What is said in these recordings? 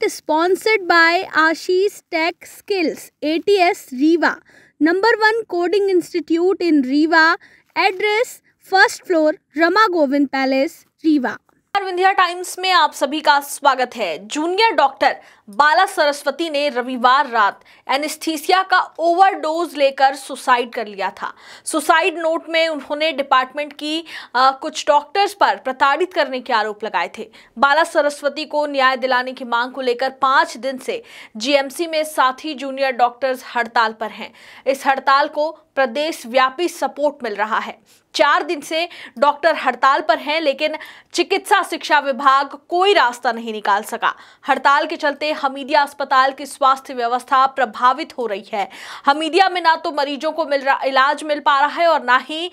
site sponsored by Ashish tech skills ATS Rewa number one coding institute in Rewa address first floor Rama Govind palace Rewa times में आप सभी का स्वागत है जूनियर डॉक्टर बाला सरस्वती ने रविवार रात एनिस्थीसिया का ओवरडोज लेकर सुसाइड कर लिया था सुसाइड नोट में उन्होंने डिपार्टमेंट की आ, कुछ डॉक्टर्स पर प्रताड़ित करने के आरोप लगाए थे बाला सरस्वती को न्याय दिलाने की मांग को लेकर पांच दिन से जीएमसी में साथी जूनियर डॉक्टर्स हड़ताल पर हैं इस हड़ताल को प्रदेश व्यापी सपोर्ट मिल रहा है चार दिन से डॉक्टर हड़ताल पर हैं लेकिन चिकित्सा शिक्षा विभाग कोई रास्ता नहीं निकाल सका हड़ताल के चलते हमीदिया अस्पताल की स्वास्थ्य व्यवस्था प्रभावित हो रही है हमीदिया में ना तो मरीजों को मिल रहा इलाज मिल पा रहा है और ना ही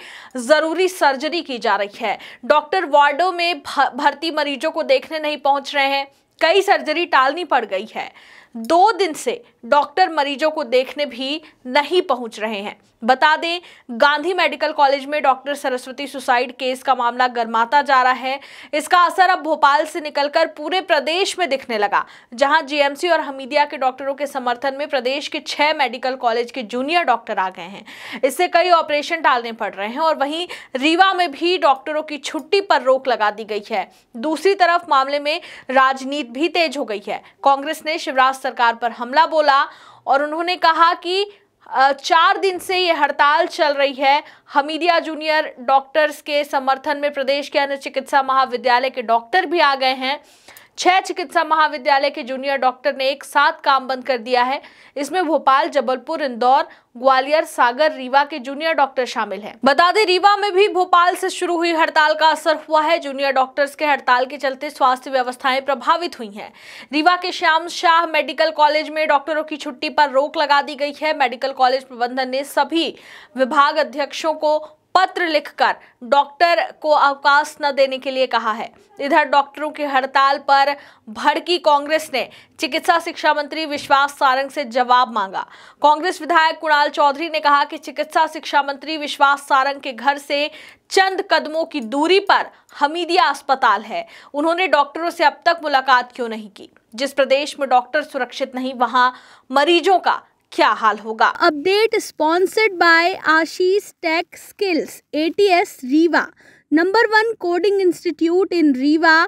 ज़रूरी सर्जरी की जा रही है डॉक्टर वार्डो में भर्ती मरीजों को देखने नहीं पहुंच रहे हैं कई सर्जरी टालनी पड़ गई है दो दिन से डॉक्टर मरीजों को देखने भी नहीं पहुंच रहे हैं बता दें गांधी मेडिकल कॉलेज में डॉक्टर सरस्वती सुसाइड केस का मामला गर्माता जा रहा है इसका असर अब भोपाल से निकलकर पूरे प्रदेश में दिखने लगा जहां जीएमसी और हमीदिया के डॉक्टरों के समर्थन में प्रदेश के छह मेडिकल कॉलेज के जूनियर डॉक्टर आ गए हैं इससे कई ऑपरेशन टालने पड़ रहे हैं और वहीं रीवा में भी डॉक्टरों की छुट्टी पर रोक लगा दी गई है दूसरी तरफ मामले में राजनीति भी तेज हो गई है कांग्रेस ने शिवराज सरकार पर हमला बोला और उन्होंने कहा कि चार दिन से ये हड़ताल चल रही है हमीदिया जूनियर डॉक्टर्स के समर्थन में प्रदेश के अन्य चिकित्सा महाविद्यालय के डॉक्टर भी आ गए हैं छह चिकित्सा महाविद्यालय के जूनियर डॉक्टर ने एक साथ काम बंद कर दिया है इसमें भोपाल जबलपुर इंदौर ग्वालियर सागर रीवा के जूनियर डॉक्टर शामिल हैं बता दें रीवा में भी भोपाल से शुरू हुई हड़ताल का असर हुआ है जूनियर डॉक्टर्स के हड़ताल के चलते स्वास्थ्य व्यवस्थाएं प्रभावित हुई हैं रीवा के श्याम शाह मेडिकल कॉलेज में डॉक्टरों की छुट्टी पर रोक लगा दी गई है मेडिकल कॉलेज प्रबंधन ने सभी विभाग अध्यक्षों को पत्र लिखकर डॉक्टर को अवकाश न देने के लिए कहा है इधर डॉक्टरों की हड़ताल पर भड़की कांग्रेस ने चिकित्सा शिक्षा मंत्री विश्वास सारंग से जवाब मांगा कांग्रेस विधायक कुणाल चौधरी ने कहा कि चिकित्सा शिक्षा मंत्री विश्वास सारंग के घर से चंद कदमों की दूरी पर हमीदिया अस्पताल है उन्होंने डॉक्टरों से अब तक मुलाकात क्यों नहीं की जिस प्रदेश में डॉक्टर सुरक्षित नहीं वहां मरीजों का क्या हाल होगा update sponsored by Ashish tech skills ATS Rewa number one coding institute in Rewa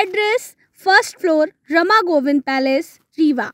address first floor Rama Govind palace Rewa